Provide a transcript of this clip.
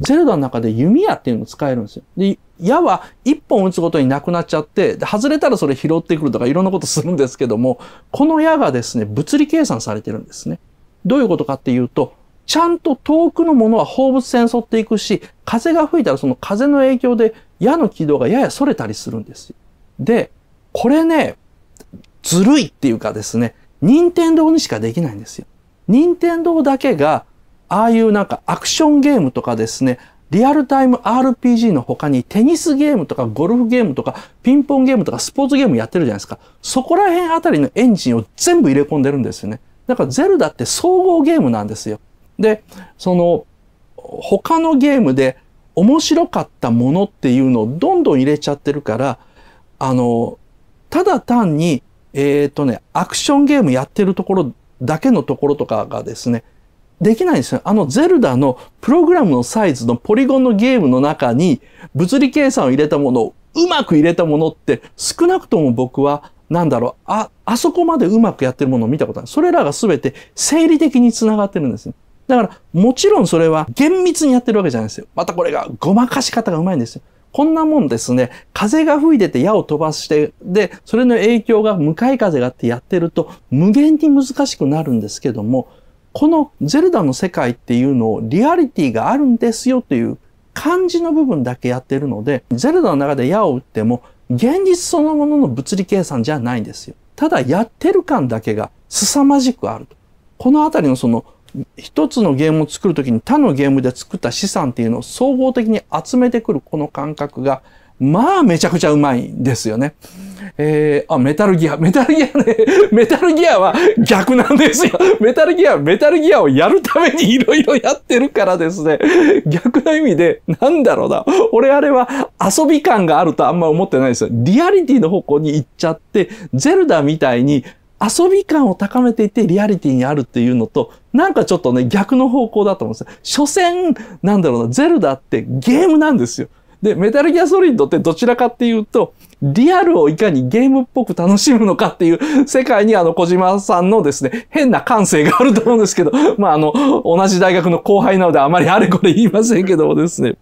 ゼルダの中で弓矢っていうのを使えるんですよ。で、矢は一本撃つごとになくなっちゃって、外れたらそれ拾ってくるとかいろんなことするんですけども、この矢がですね、物理計算されてるんですね。どういうことかっていうと、ちゃんと遠くのものは放物線沿っていくし、風が吹いたらその風の影響で矢の軌道がやや反れたりするんですよ。で、これね、ずるいっていうかですね、任天堂にしかできないんですよ。任天堂だけがああいうなんかアクションゲームとかですね、リアルタイム RPG の他にテニスゲームとかゴルフゲームとかピンポンゲームとかスポーツゲームやってるじゃないですか。そこら辺あたりのエンジンを全部入れ込んでるんですよね。だからゼルダって総合ゲームなんですよ。で、その他のゲームで面白かったものっていうのをどんどん入れちゃってるから、あの、ただ単に、えっ、ー、とね、アクションゲームやってるところだけのところとかがですね、できないんですよ。あのゼルダのプログラムのサイズのポリゴンのゲームの中に物理計算を入れたものをうまく入れたものって少なくとも僕はなんだろう、あ、あそこまでうまくやってるものを見たことない。それらが全て生理的につながってるんですだから、もちろんそれは厳密にやってるわけじゃないですよ。またこれがごまかし方がうまいんですよ。こんなもんですね、風が吹いてて矢を飛ばして、で、それの影響が向かい風があってやってると無限に難しくなるんですけども、このゼルダの世界っていうのをリアリティがあるんですよという漢字の部分だけやってるので、ゼルダの中で矢を打っても現実そのものの物理計算じゃないんですよ。ただやってる感だけが凄まじくあると。このあたりのその一つのゲームを作るときに他のゲームで作った資産っていうのを総合的に集めてくるこの感覚が、まあめちゃくちゃうまいんですよね。えー、あ、メタルギア。メタルギアね。メタルギアは逆なんですよ。メタルギア、メタルギアをやるためにいろいろやってるからですね。逆の意味で、なんだろうな。俺あれは遊び感があるとあんま思ってないですよ。リアリティの方向に行っちゃって、ゼルダみたいに遊び感を高めていてリアリティにあるっていうのと、なんかちょっとね、逆の方向だと思うんですよ。所詮、なんだろうな、ゼルダってゲームなんですよ。で、メタルギアソリッドってどちらかっていうと、リアルをいかにゲームっぽく楽しむのかっていう世界にあの小島さんのですね、変な感性があると思うんですけど、まああの、同じ大学の後輩なのであまりあれこれ言いませんけどもですね。